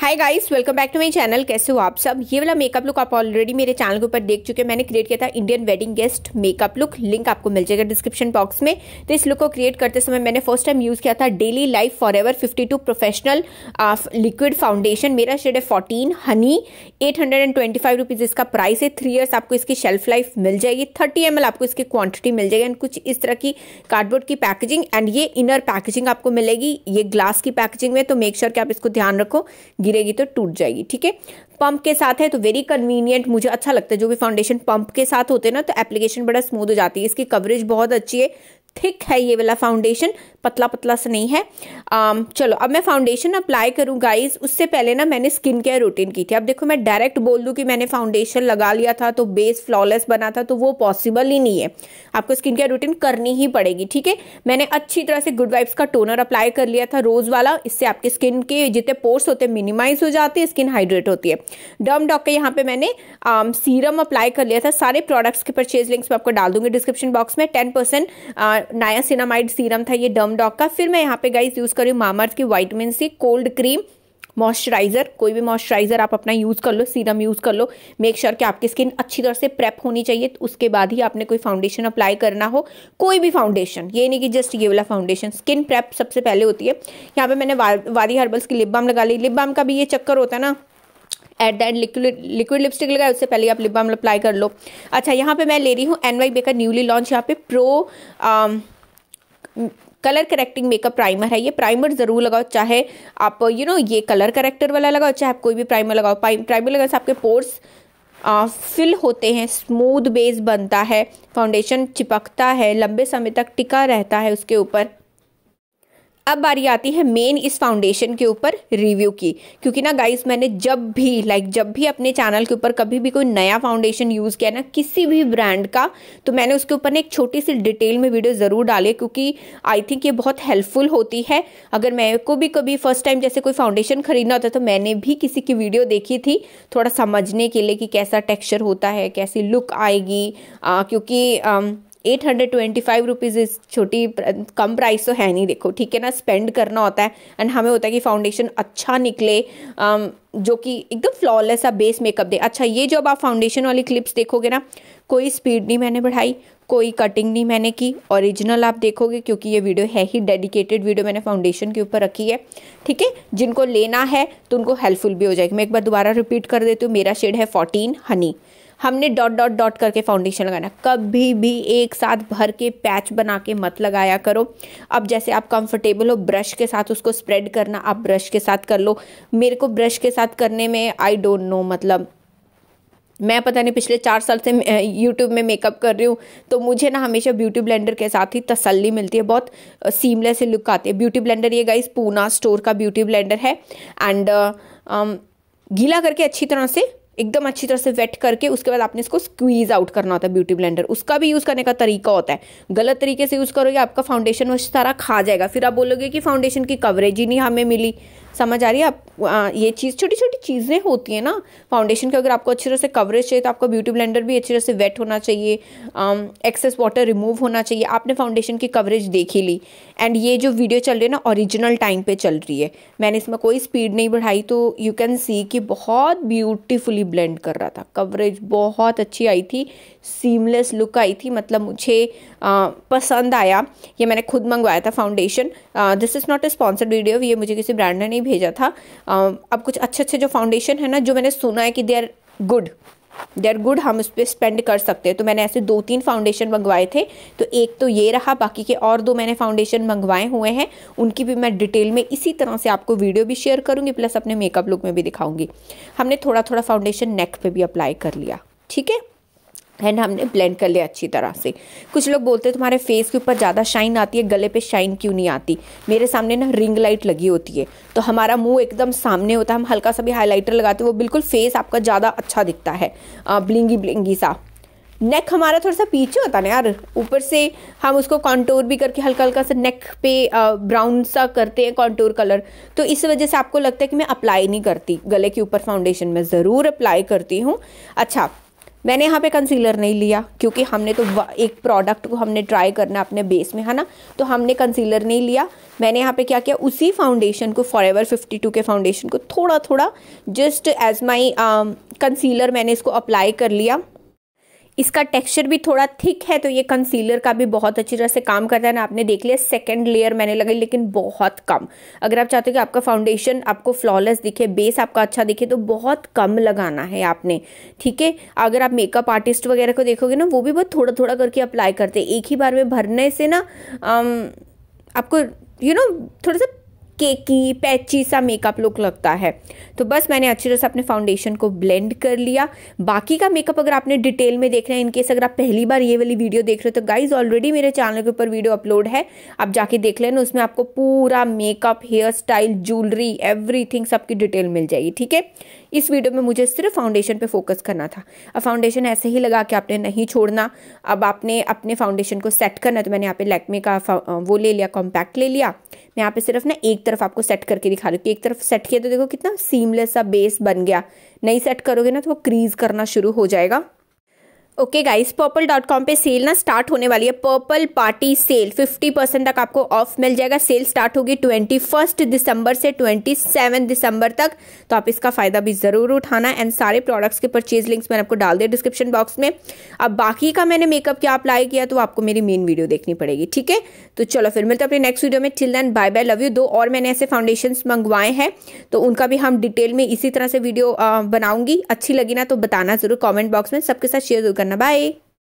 Hi guys welcome back to my channel कैसे हो आप सब ये वाला मेकअप लुक आप ऑलरेडी मेरे चैनल के ऊपर देख चुके हैं मैंने क्रिएट किया था Indian wedding guest makeup look link आपको मिल जाएगा डिस्क्रिप्शन बॉक्स में तो इस लुक को क्रिएट करते समय मैंने फर्स्ट टाइम यूज़ किया था daily life forever fifty two professional liquid foundation मेरा शेड है फोर्टीन हनी एट हंड्रेड इसका प्राइस है थ्री ईयर्स आपको इसकी शेल्फ लाइफ मिल जाएगी थर्टी एम आपको इसकी क्वांटिटी मिल जाएगी एंड कुछ इस तरह की कार्डबोर्ड की पैकेजिंग एंड ये इनर पैकेजिंग आपको मिलेगी ये ग्लास की पैकेजिंग में तो मेक श्योर sure कि आप इसको ध्यान रखो गिरेगी तो टूट जाएगी ठीक है पंप के साथ है तो वेरी कन्वीनियंट मुझे अच्छा लगता है जो भी फाउंडेशन पंप के साथ होते हैं ना तो एप्लीकेशन बड़ा स्मूथ हो जाती है इसकी कवरेज बहुत अच्छी है थिक है ये वाला फाउंडेशन पतला पतला सा नहीं है आम, um, चलो अब मैं फाउंडेशन अप्लाई करूँ गाइज उससे पहले ना मैंने स्किन केयर रूटीन की थी अब देखो मैं डायरेक्ट बोल दूँ कि मैंने फाउंडेशन लगा लिया था तो बेस फ्लॉलेस बना था तो वो पॉसिबल ही नहीं है आपको स्किन केयर रूटीन करनी ही पड़ेगी ठीक है मैंने अच्छी तरह से गुड वाइब्स का टोनर अप्लाई कर लिया था रोज़ वाला इससे आपके स्किन के जितने पोर्स होते हैं मिनिमाइज हो जाते हैं स्किन हाइड्रेट होती है डम डॉक के यहाँ पे मैंने आम, सीरम अप्लाई कर लिया था सारे प्रोडक्ट्स के परचेज लिंक्स मैं आपको डाल दूंगी डिस्क्रिप्शन बॉक्स में टेन परसेंट सीरम था ये डम डॉग का फिर मैं यहाँ पे गाइस यूज़ कर रही हूँ मामर्थ की vitamin C cold cream moisturiser कोई भी मॉइस्चराइज़र आप अपना यूज़ कर लो सीरम यूज़ कर लो मेक श्योर sure कि आपकी स्किन अच्छी तरह से प्रेप होनी चाहिए तो उसके बाद ही आपने कोई फाउंडेशन अप्लाई करना हो कोई भी फाउंडेशन ये नहीं कि जस्ट ये वाला फाउंडेशन स्किन प्रेप सबसे पहले होती है यहाँ पे मैंने वा, वादी हर्बल्स की लिप बाम लगा ली लिप बाम का भी ये चक्कर होता है ना at the end liquid liquid lipstick लगाए उससे पहले आप लिप बाम अप्लाई कर लो अच्छा यहाँ पर मैं ले रही हूँ एन वाई बेकर न्यूली लॉन्च यहाँ पे pro colour correcting makeup primer है ये प्राइमर ज़रूर लगाओ चाहे आप यू नो ये कलर करेक्टर वाला लगाओ चाहे आप कोई भी प्राइमर लगाओ प्राइमर लगाने से आपके पोर्स फिल होते हैं स्मूथ बेस बनता है फाउंडेशन चिपकता है लंबे समय तक टिका रहता है उसके ऊपर अब बारी आती है मेन इस फाउंडेशन के ऊपर रिव्यू की क्योंकि ना गाइस मैंने जब भी लाइक like, जब भी अपने चैनल के ऊपर कभी भी कोई नया फाउंडेशन यूज़ किया ना किसी भी ब्रांड का तो मैंने उसके ऊपर ना एक छोटी सी डिटेल में वीडियो ज़रूर डाले क्योंकि आई थिंक ये बहुत हेल्पफुल होती है अगर मेरे को भी कभी फर्स्ट टाइम जैसे कोई फाउंडेशन खरीदना होता तो मैंने भी किसी की वीडियो देखी थी थोड़ा समझने के लिए कि कैसा टेक्स्चर होता है कैसी लुक आएगी आ, क्योंकि आ, um, eight hundred twenty five rupees इस छोटी कम प्राइस तो है नहीं देखो ठीक है ना स्पेंड करना होता है एंड हमें होता है कि फाउंडेशन अच्छा निकले um, जो कि एकदम फ्लॉलेस आप बेस मेकअप दे अच्छा ये जो अब आप फाउंडेशन वाली क्लिप्स देखोगे ना कोई स्पीड नहीं मैंने बढ़ाई कोई कटिंग नहीं मैंने की ओरिजिनल आप देखोगे क्योंकि ये वीडियो है ही डेडिकेटेड वीडियो मैंने फाउंडेशन के ऊपर रखी है ठीक है जिनको लेना है तो उनको हेल्पफुल भी हो जाएगी मैं एक बार दोबारा रिपीट कर देती हूँ मेरा शेड है फोर्टीन हनी हमने डॉट डॉट डॉट करके फाउंडेशन लगाना कभी भी एक साथ भर के पैच बना के मत लगाया करो अब जैसे आप कंफर्टेबल हो ब्रश के साथ उसको स्प्रेड करना आप ब्रश के साथ कर लो मेरे को ब्रश के साथ करने में आई डोंट नो मतलब मैं पता नहीं पिछले चार साल से यूट्यूब में मेकअप कर रही हूँ तो मुझे ना हमेशा ब्यूटी ब्लेंडर के साथ ही तसल्ली मिलती है बहुत सीमलेस लुक आती है ब्यूटी ब्लेंडर ये गाइस पूना स्टोर का ब्यूटी ब्लेंडर है एंड गीला करके अच्छी तरह से एकदम अच्छी तरह से वेट करके उसके बाद आपने इसको स्क्वीज आउट करना होता है ब्यूटी ब्लेंडर उसका भी यूज़ करने का तरीका होता है गलत तरीके से यूज़ करोगे आपका फाउंडेशन वो सारा खा जाएगा फिर आप बोलोगे कि फाउंडेशन की कवरेज ही नहीं हमें मिली समझ आ रही है आप ये चीज़ छोटी छोटी चीज़ें होती है ना फाउंडेशन की अगर आपको अच्छी तरह से कवरेज चाहिए तो आपका ब्यूटी ब्लेंडर भी अच्छी तरह से वेट होना चाहिए एक्सेस वाटर रिमूव होना चाहिए आपने फाउंडेशन की कवरेज देख ही ली एंड ये जो वीडियो चल रही है ना ओरिजिनल टाइम पे चल रही है मैंने इसमें कोई स्पीड नहीं बढ़ाई तो यू कैन सी कि बहुत ब्यूटीफुली ब्लेंड कर रहा था कवरेज बहुत अच्छी आई थी सीमलेस लुक आई थी मतलब मुझे आ, पसंद आया ये मैंने खुद मंगवाया था foundation this is not a sponsored video ये मुझे किसी ब्रांड ने नहीं भेजा था अब कुछ अच्छे अच्छे जो फाउंडेशन है ना जो मैंने सुना है कि they are good they are good हम उस पर स्पेंड कर सकते हैं तो मैंने ऐसे दो तीन फाउंडेशन मंगवाए थे तो एक तो ये रहा बाकी के और दो मैंने फाउंडेशन मंगवाए हुए हैं उनकी भी मैं डिटेल में इसी तरह से आपको वीडियो भी शेयर करूँगी प्लस अपने मेकअप लुक में भी दिखाऊँगी हमने थोड़ा थोड़ा फाउंडेशन नेक पे भी अप्लाई कर लिया ठीक है एंड हमने ब्लेंड कर लिया अच्छी तरह से कुछ लोग बोलते हैं तुम्हारे फेस के ऊपर ज़्यादा शाइन आती है गले पे शाइन क्यों नहीं आती मेरे सामने ना रिंग लाइट लगी होती है तो हमारा मुंह एकदम सामने होता है हम हल्का सा भी हाइलाइटर लगाते हैं वो बिल्कुल फेस आपका ज़्यादा अच्छा दिखता है ब्लिंगी ब्लिंगी सा नेक हमारा थोड़ा सा पीछे होता ना यार ऊपर से हम उसको कॉन्टोर भी करके हल्का हल्का सा नेक पे ब्राउन सा करते हैं कॉन्टोर कलर तो इस वजह से आपको लगता है कि मैं अप्लाई नहीं करती गले के ऊपर फाउंडेशन में ज़रूर अप्लाई करती हूँ अच्छा मैंने यहाँ पे कंसीलर नहीं लिया क्योंकि हमने तो एक प्रोडक्ट को हमने ट्राई करना अपने बेस में है ना तो हमने कंसीलर नहीं लिया मैंने यहाँ पे क्या किया उसी फाउंडेशन को फॉर एवर फिफ्टी टू के फाउंडेशन को थोड़ा थोड़ा जस्ट एज माई कंसीलर मैंने इसको अप्लाई कर लिया इसका टेक्सचर भी थोड़ा थिक है तो ये कंसीलर का भी बहुत अच्छी तरह से काम करता है ना आपने देख लिया सेकेंड लेयर मैंने लगाई लेकिन बहुत कम अगर आप चाहते हो कि आपका फाउंडेशन आपको फ्लॉलेस दिखे बेस आपका अच्छा दिखे तो बहुत कम लगाना है आपने ठीक है अगर आप मेकअप आर्टिस्ट वगैरह को देखोगे ना वो भी बहुत थोड़ा थोड़ा करके अप्लाई करते एक ही बार में भरने से ना आपको यू you नो know, थोड़ा सा केकी पैची सा मेकअप लुक लगता है तो बस मैंने अच्छी तरह से अपने फाउंडेशन को ब्लेंड कर लिया बाकी का मेकअप अगर आपने डिटेल में देखना है इनकेस अगर आप पहली बार ये वाली वीडियो देख रहे हो तो गाइज ऑलरेडी मेरे चैनल के ऊपर वीडियो अपलोड है आप जाके देख लेना उसमें आपको पूरा makeup hair style jewellery everything सबकी डिटेल मिल जाएगी ठीक है इस वीडियो में मुझे सिर्फ फाउंडेशन पे फोकस करना था अब फाउंडेशन ऐसे ही लगा कि आपने नहीं छोड़ना अब आपने अपने फाउंडेशन को सेट करना तो मैंने यहाँ पे लैक्मे का वो ले लिया कॉम्पैक्ट ले लिया मैं यहाँ पे सिर्फ ना एक तरफ आपको सेट करके दिखा रही हूँ एक तरफ सेट किया तो देखो कितना सीमलेस सा बेस बन गया नहीं सेट करोगे ना तो वो क्रीज करना शुरू हो जाएगा okay guys Purplle dot com पर सेल ना स्टार्ट होने वाली है पर्पल पार्टी सेल 50 परसेंट तक आपको ऑफ मिल जाएगा सेल स्टार्ट होगी ट्वेंटी फर्स्ट दिसंबर से ट्वेंटी सेवन दिसंबर तक तो आप इसका फ़ायदा भी ज़रूर उठाना एंड सारे प्रोडक्ट्स के परचेज लिंक्स मैंने आपको डाल दिया डिस्क्रिप्शन बॉक्स में अब बाकी का मैंने मेकअप क्या अप्लाई किया तो आपको मेरी मेन वीडियो देखनी पड़ेगी ठीक है तो चलो फिर मिलते अपने नेक्स्ट वीडियो में chill then bye bye love you दो और मैंने ऐसे फाउंडेशन मंगवाए हैं तो उनका भी हम डिटेल में इसी तरह से वीडियो बनाऊंगी अच्छी लगी ना तो बताना ज़रूर कॉमेंट बॉक्स में सबके साथ शेयर जरूर करना Bye.